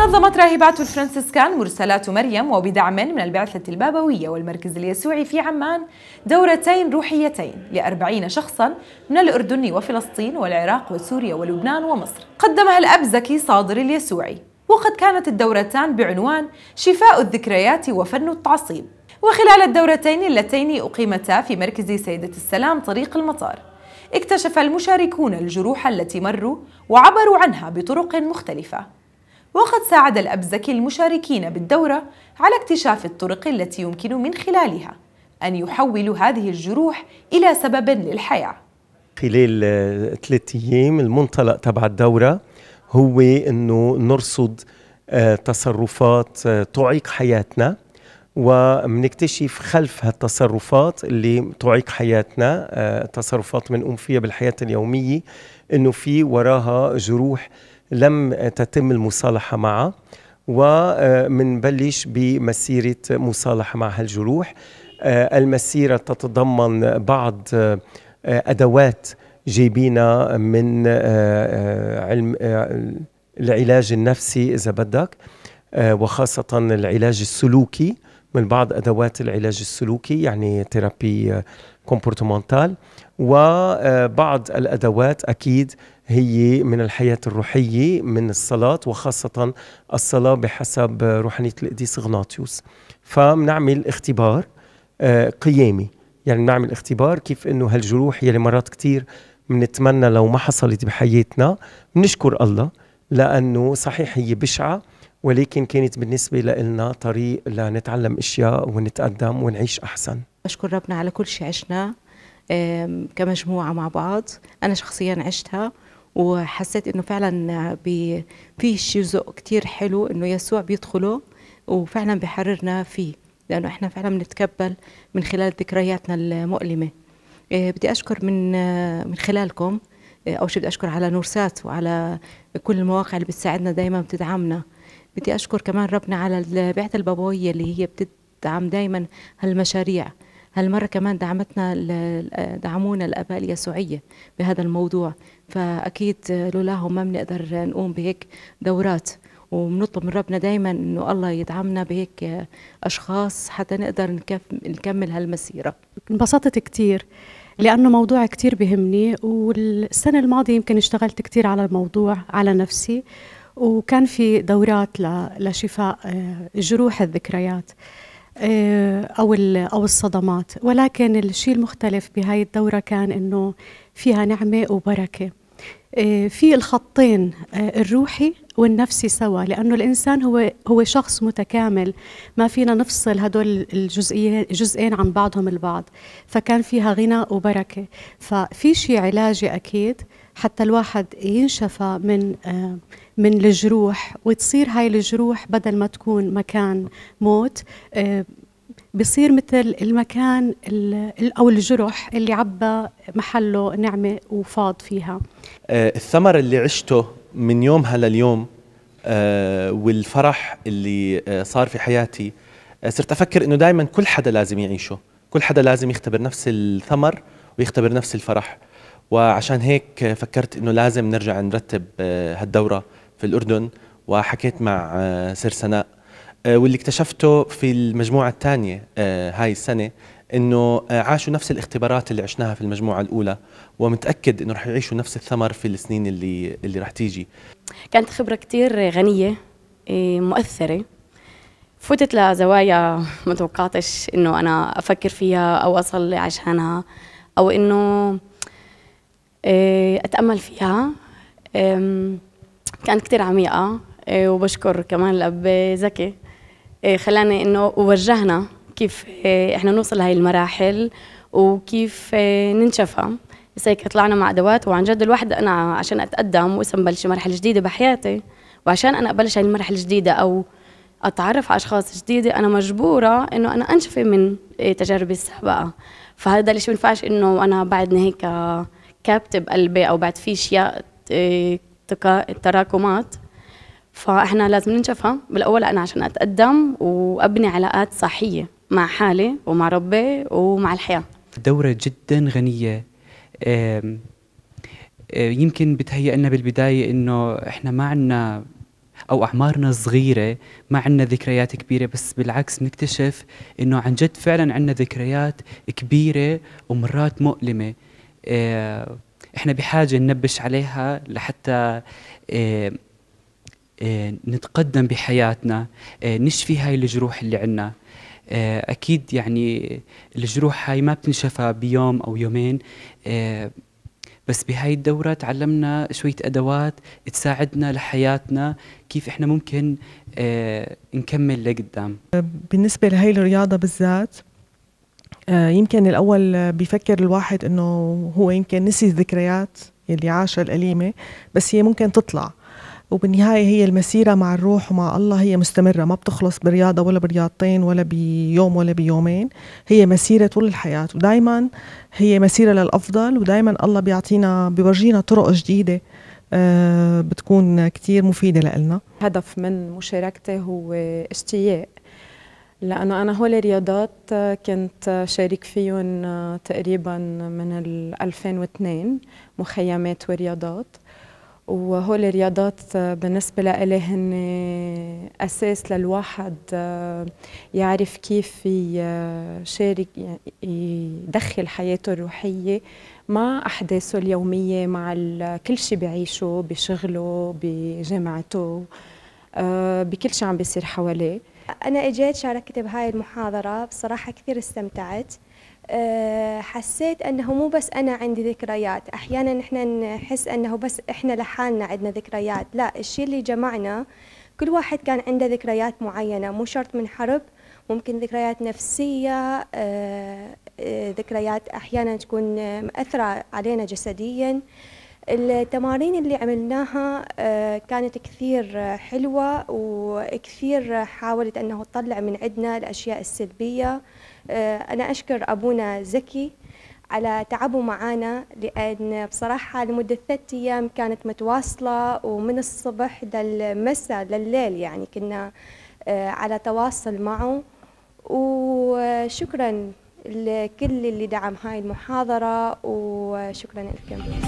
نظمت راهبات الفرنسيسكان مرسلات مريم وبدعم من البعثة البابوية والمركز اليسوعي في عمان دورتين روحيتين لأربعين شخصا من الأردن وفلسطين والعراق وسوريا ولبنان ومصر قدمها الأب زكي صادر اليسوعي وقد كانت الدورتان بعنوان شفاء الذكريات وفن التعصيب وخلال الدورتين اللتين أقيمتا في مركز سيدة السلام طريق المطار اكتشف المشاركون الجروح التي مروا وعبروا عنها بطرق مختلفة وقد ساعد الأبزكي المشاركين بالدورة على اكتشاف الطرق التي يمكن من خلالها أن يحولوا هذه الجروح إلى سبب للحياة خلال ثلاثة أيام المنطلق تبع الدورة هو أنه نرصد آه، تصرفات آه، تعيق حياتنا ومنكتشف خلف هالتصرفات اللي تعيق حياتنا آه، تصرفات منقوم فيها بالحياة اليومية أنه في وراها جروح لم تتم المصالحة معه ومنبلش بمسيرة مصالحة مع هالجروح المسيرة تتضمن بعض أدوات جيبينا من آه، علم آه، العلاج النفسي إذا بدك آه، وخاصة العلاج السلوكي من بعض أدوات العلاج السلوكي يعني ثيرابي كومبورتمنتال وبعض الأدوات أكيد هي من الحياة الروحية من الصلاة وخاصة الصلاة بحسب روحانية القديس غناطيوس فمنعمل اختبار آه، قيامي يعني بنعمل اختبار كيف انه هالجروح يلي مرات كتير بنتمنى لو ما حصلت بحياتنا بنشكر الله لانه صحيح هي بشعه ولكن كانت بالنسبه لنا طريق لنتعلم اشياء ونتقدم ونعيش احسن بشكر ربنا على كل شيء عشناه كمجموعه مع بعض انا شخصيا عشتها وحسيت انه فعلا في جزء كثير حلو انه يسوع بيدخله وفعلا بحررنا فيه لانه احنا فعلا بنتكبل من خلال ذكرياتنا المؤلمه آه، بدي اشكر من آه، من خلالكم آه، اول شيء بدي اشكر على نورسات وعلى كل المواقع اللي بتساعدنا دائما بتدعمنا بدي اشكر كمان ربنا على البعثه البابويه اللي هي بتدعم دائما هالمشاريع هالمرة كمان دعمتنا دعمونا الآباء اليسوعية بهذا الموضوع فأكيد لولاهم ما بنقدر نقوم بهيك دورات وبنطلب من ربنا دايما انه الله يدعمنا بهيك اشخاص حتى نقدر نكمل هالمسيره. انبسطت كثير لانه موضوع كثير بهمني والسنه الماضيه يمكن اشتغلت كثير على الموضوع على نفسي وكان في دورات لشفاء آه، جروح الذكريات. آه، او او الصدمات ولكن الشيء المختلف بهاي الدوره كان انه فيها نعمه وبركه آه، في الخطين آه، الروحي والنفسي سوا لانه الانسان هو هو شخص متكامل ما فينا نفصل هدول الجزئين جزئين عن بعضهم البعض فكان فيها غنى وبركه ففي شيء علاجي اكيد حتى الواحد ينشفى من آه، من الجروح وتصير هاي الجروح بدل ما تكون مكان موت آه، بصير مثل المكان او الجرح اللي عبى محله نعمه وفاض فيها آه، الثمر اللي عشته من يومها لليوم والفرح اللي صار في حياتي صرت افكر انه دائما كل حدا لازم يعيشه كل حدا لازم يختبر نفس الثمر ويختبر نفس الفرح وعشان هيك فكرت انه لازم نرجع نرتب آه، هالدوره في الاردن وحكيت مع آه، سير سناء آه، واللي اكتشفته في المجموعه الثانيه هاي السنه انه عاشوا نفس الاختبارات اللي عشناها في المجموعه الاولى ومتاكد انه رح يعيشوا نفس الثمر في السنين اللي اللي رح تيجي كانت خبره كثير غنيه إيه، مؤثره فتت لزوايا ما توقعتش انه انا افكر فيها او اصلي عشانها او انه إيه، اتامل فيها كانت كثير عميقه إيه، وبشكر كمان الاب زكي إيه، خلاني انه ووجهنا كيف احنا نوصل لهي المراحل وكيف ننشفها بس هيك طلعنا مع ادوات وعن جد الواحد انا عشان اتقدم واسم بلش مرحله جديده بحياتي وعشان انا ابلش هاي المرحله الجديده او اتعرف على اشخاص جديده انا مجبوره انه انا انشفي من تجاربي السابقه فهذا الشيء ما ينفعش انه انا بعدني هيك كبت بقلبي او بعد في اشياء آه، تراكمات فاحنا لازم ننشفها بالاول انا عشان اتقدم وابني علاقات صحيه مع حالي ومع ربي ومع الحياه دورة جدا غنية آه، يمكن بتهيأ لنا بالبداية إنه إحنا ما عندنا أو أعمارنا صغيرة ما عندنا ذكريات كبيرة بس بالعكس نكتشف إنه عن جد فعلا عندنا ذكريات كبيرة ومرات مؤلمة آه، احنا بحاجه ننبش عليها لحتى آه، آه، نتقدم بحياتنا نشفي هاي الجروح اللي عندنا اكيد يعني الجروح هاي ما بتنشفى بيوم او يومين بس بهاي الدورة تعلمنا شوية أدوات تساعدنا لحياتنا كيف إحنا ممكن نكمل لقدام بالنسبة لهي الرياضة بالذات آه، يمكن الأول بيفكر الواحد أنه هو يمكن نسي الذكريات اللي عاشها الأليمة بس هي ممكن تطلع وبالنهاية هي المسيرة مع الروح ومع الله هي مستمرة ما بتخلص برياضة ولا برياضتين ولا بيوم ولا بيومين هي مسيرة طول الحياة ودائما هي مسيرة للأفضل ودائما الله بيعطينا بيورجينا طرق جديدة آه، بتكون كتير مفيدة لنا هدف من مشاركتي هو اشتياق لأنه أنا هول الرياضات آه، كنت شارك فيهم آه، تقريبا من 2002 مخيمات ورياضات وهول الرياضات آه، بالنسبة لإلي هن أساس للواحد يعرف كيف يشارك يدخل حياته الروحية مع أحداثه اليومية مع كل شيء بعيشه بشغله بجامعته آه، بكل شيء عم بيصير حواليه أنا إجيت شاركت بهاي المحاضرة بصراحة كثير استمتعت آه، حسيت انه مو بس انا عندي ذكريات احيانا احنا نحس انه بس احنا لحالنا عندنا ذكريات لا الشيء اللي جمعنا كل واحد كان عنده ذكريات معينه مو شرط من حرب ممكن ذكريات نفسيه آه، ذكريات احيانا تكون مأثره علينا جسديا التمارين اللي عملناها آه، كانت كثير حلوة وكثير حاولت أنه تطلع من عندنا الأشياء السلبية آه، أنا أشكر أبونا زكي على تعبه معانا لأن بصراحة لمدة ثلاثة أيام كانت متواصلة ومن الصبح للمساء لليل يعني كنا آه، على تواصل معه وشكرا لكل اللي دعم هاي المحاضرة وشكرا لكم